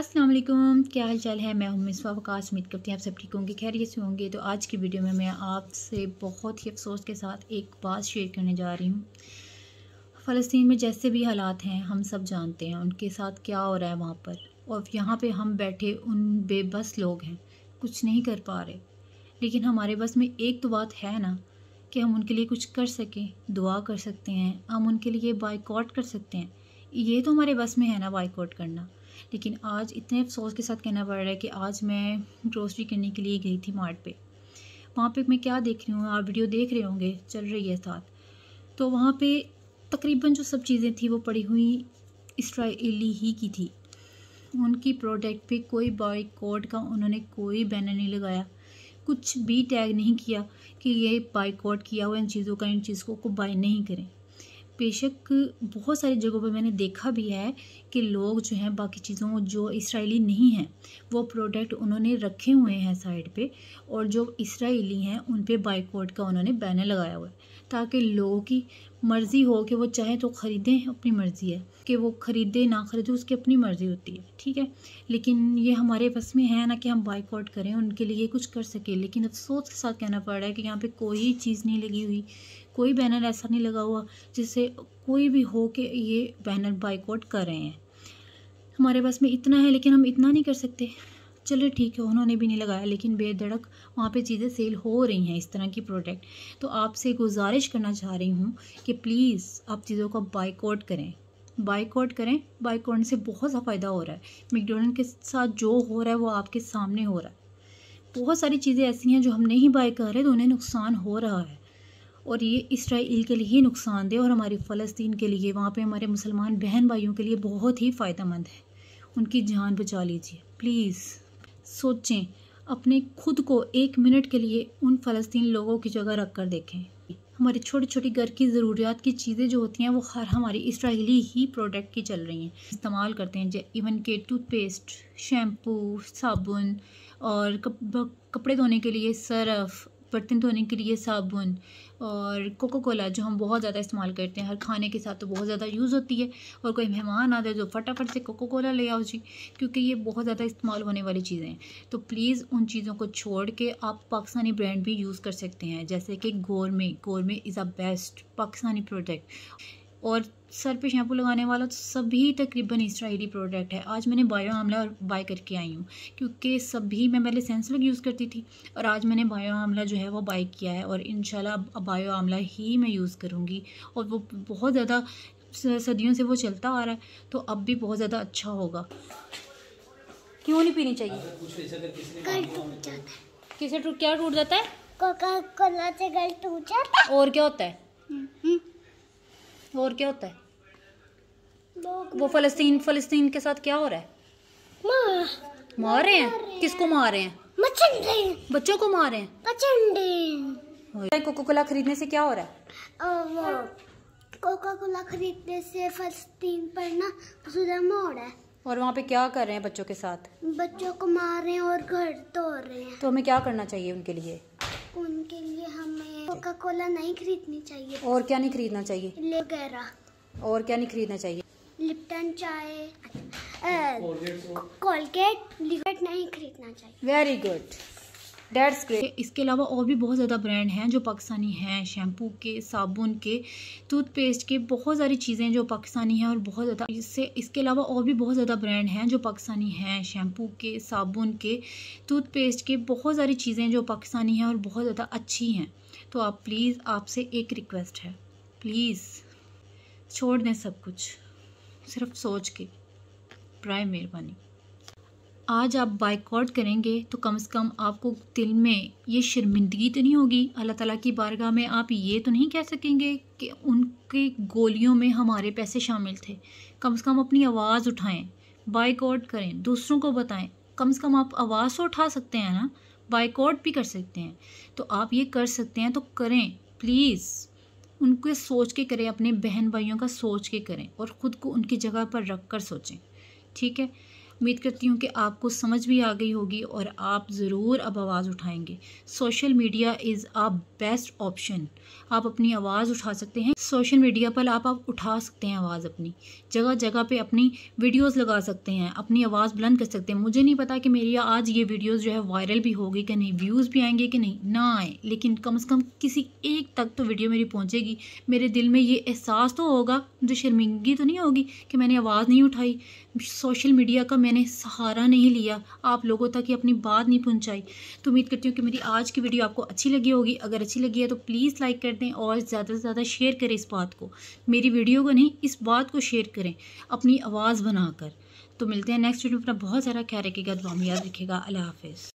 अस्सलाम वालेकुम क्या हाल चाल है मैं हूं मिसवा वकास उम्मीद करती हूँ आप सब ठीक होंगे खैरियत से होंगे तो आज की वीडियो में मैं आपसे बहुत ही अफसोस के साथ एक बात शेयर करने जा रही हूँ फ़लस्तीन में जैसे भी हालात हैं हम सब जानते हैं उनके साथ क्या हो रहा है वहाँ पर और यहाँ पर हम बैठे उन बेबस लोग हैं कुछ नहीं कर पा रहे लेकिन हमारे बस में एक तो बात है ना कि हम उनके लिए कुछ कर सकें दुआ कर सकते हैं हम उनके लिए बाइकआउट कर सकते हैं ये तो हमारे बस में है ना बाइकआउट करना लेकिन आज इतने अफसोस के साथ कहना पड़ रहा है कि आज मैं ग्रोसरी करने के लिए गई थी मार्ट पे वहाँ पे मैं क्या देख रही हूँ आप वीडियो देख रहे होंगे चल रही है साथ तो वहाँ पे तकरीबन जो सब चीज़ें थी वो पड़ी हुई इसराइली ही की थी उनकी प्रोडक्ट पे कोई कोड का उन्होंने कोई बैनर नहीं लगाया कुछ भी टैग नहीं किया कि ये बाईकॉट किया हुआ इन चीज़ों का इन चीज़ को, को बाय नहीं करें बेशक बहुत सारी जगहों पर मैंने देखा भी है कि लोग जो हैं बाकी चीज़ों जो इसराइली नहीं हैं वो प्रोडक्ट उन्होंने रखे हुए हैं साइड पे और जो इसराइली हैं उन पर बाइकॉट का उन्होंने बैनर लगाया हुआ है ताकि लोगों की मर्ज़ी हो कि वो चाहे तो ख़रीदें अपनी मर्ज़ी है कि वो ख़रीदे ना ख़रीदे उसकी अपनी मर्ज़ी होती है ठीक है लेकिन ये हमारे बस में है ना कि हम बाइकआउट करें उनके लिए कुछ कर सकें लेकिन अफसोस के साथ कहना पड़ रहा है कि यहाँ पर कोई चीज़ नहीं लगी हुई कोई बैनर ऐसा नहीं लगा हुआ जिससे कोई भी हो के ये बैनर बाइकआउट कर रहे हैं हमारे पास में इतना है लेकिन हम इतना नहीं कर सकते चलो ठीक है उन्होंने भी नहीं लगाया लेकिन बेधड़क वहाँ पे चीज़ें सेल हो रही हैं इस तरह की प्रोडक्ट तो आपसे गुजारिश करना चाह रही हूँ कि प्लीज़ आप चीज़ों का बाइकआउट करें बाइकआउट करें बाइकआउट से बहुत सा फ़ायदा हो रहा है मैकडोनल्ड के साथ जो हो रहा है वो आपके सामने हो रहा है बहुत सारी चीज़ें ऐसी हैं जो हम नहीं बाई कर रहे तो उन्हें नुकसान हो रहा है और ये इसराइल के लिए ही नुकसानदेह और हमारी फ़लस्तीन के लिए वहाँ पे हमारे मुसलमान बहन भाइयों के लिए बहुत ही फ़ायदेमंद है उनकी जान बचा लीजिए प्लीज़ सोचें अपने खुद को एक मिनट के लिए उन फ़लस्तीन लोगों की जगह रख कर देखें हमारी छोटे छोटी घर की ज़रूरियात की चीज़ें जो होती हैं वो हर हमारी इसराइली ही प्रोडक्ट की चल रही हैं इस्तेमाल करते हैं इवन के टूथपेस्ट शैम्पू साबुन और कपड़े धोने के लिए सरफ बर्तन धोने के लिए साबुन और कोको कोला जो हम बहुत ज़्यादा इस्तेमाल करते हैं हर खाने के साथ तो बहुत ज़्यादा यूज़ होती है और कोई मेहमान आ जाए तो फटाफट से कोको कोला ले आओ जी क्योंकि ये बहुत ज़्यादा इस्तेमाल होने वाली चीज़ें हैं तो प्लीज़ उन चीज़ों को छोड़ के आप पाकिस्तानी ब्रांड भी यूज़ कर सकते हैं जैसे कि Gourmet Gourmet is a best Pakistani product और सर पे शैम्पू लगाने वाला तो सभी तकरीबन इसराइली प्रोडक्ट है आज मैंने बायो आमला और बाय करके आई हूँ क्योंकि सभी मैं पहले सेंसलग यूज़ करती थी और आज मैंने बायो आमला जो है वो बाय किया है और इन बायो आमला ही मैं यूज़ करूँगी और वो बहुत ज़्यादा सदियों से वो चलता आ रहा है तो अब भी बहुत ज़्यादा अच्छा होगा क्यों नहीं पीनी चाहिए तो। किसे क्या टूट जाता है टूट जाता है और क्या होता है हम्म, हम्म। और क्या होता है वो फलस्तीन फलस्तीन के साथ क्या हो रहा है मार, रहे हैं किसको मार रहे हैं बच्चों को मार रहे हैं कोको कोला खरीदने से क्या हो रहा है कोका कोला खरीदने से फलस्तीन पर ना जुलम हो रहा है और वहाँ पे क्या कर रहे हैं बच्चों के साथ बच्चों को मार रहे हैं और घर तोड़ रहे हैं तो हमें क्या करना चाहिए उनके लिए उनके लिए हमें कोका कोला नहीं खरीदनी चाहिए और क्या नहीं खरीदना चाहिए वगैरह और क्या नहीं खरीदना चाहिए लिप्टन चाय कोलगेट नहीं खरीदना चाहिए वेरी गुड डेट्स ग्रेट इसके अलावा और भी बहुत ज़्यादा ब्रांड हैं जो पाकिस्तानी हैं शैम्पू के साबुन के टूथपेस्ट के बहुत सारी चीज़ें जो पाकिस्तानी हैं और बहुत ज़्यादा इससे इसके अलावा और भी बहुत ज़्यादा ब्रांड हैं जो पाकिस्तानी हैं शैम्पू के साबुन के टूथपेस्ट के बहुत सारी चीज़ें जो पाकिस्तानी हैं और बहुत ज़्यादा अच्छी हैं तो आप प्लीज़ आपसे एक रिक्वेस्ट है प्लीज़ छोड़ दें सब कुछ सिर्फ सोच के प्राय मेहरबानी आज आप बाइकआउट करेंगे तो कम से कम आपको दिल में ये शर्मिंदगी तो नहीं होगी अल्लाह ताला की बारगाह में आप ये तो नहीं कह सकेंगे कि उनकी गोलियों में हमारे पैसे शामिल थे कम से कम अपनी आवाज़ उठाएं बाइकआउट करें दूसरों को बताएं कम से कम आप आवाज़ तो उठा सकते हैं ना बाइकआउट भी कर सकते हैं तो आप ये कर सकते हैं तो करें प्लीज़ उनके सोच के करें अपने बहन भाइयों का सोच के करें और ख़ुद को उनकी जगह पर रख कर सोचें ठीक है उम्मीद करती हूँ कि आपको समझ भी आ गई होगी और आप ज़रूर अब आवाज़ उठाएंगे social media is a best option आप अपनी आवाज़ उठा सकते हैं सोशल मीडिया पर आप आप उठा सकते हैं आवाज़ अपनी जगह जगह पे अपनी वीडियोस लगा सकते हैं अपनी आवाज़ बुलंद कर सकते हैं मुझे नहीं पता कि मेरी आज ये वीडियोस जो है वायरल भी होगी कि नहीं व्यूज़ भी आएंगे कि नहीं ना आए लेकिन कम से कम किसी एक तक तो वीडियो मेरी पहुँचेगी मेरे दिल में ये एहसास तो होगा मुझे शर्मिंदगी तो नहीं होगी कि मैंने आवाज़ नहीं उठाई सोशल मीडिया का मैं मैंने सहारा नहीं लिया आप लोगों तक ही अपनी बात नहीं पहुंचाई तो उम्मीद करती हूँ कि मेरी आज की वीडियो आपको अच्छी लगी होगी अगर अच्छी लगी है तो प्लीज़ लाइक कर दें और ज़्यादा से ज़्यादा शेयर करें इस बात को मेरी वीडियो को नहीं इस बात को शेयर करें अपनी आवाज़ बनाकर तो मिलते हैं नेक्स्ट वीडियो अपना बहुत सारा ख्याल रखेगा दुआ में याद रखेगा अल्लाह हाफिज़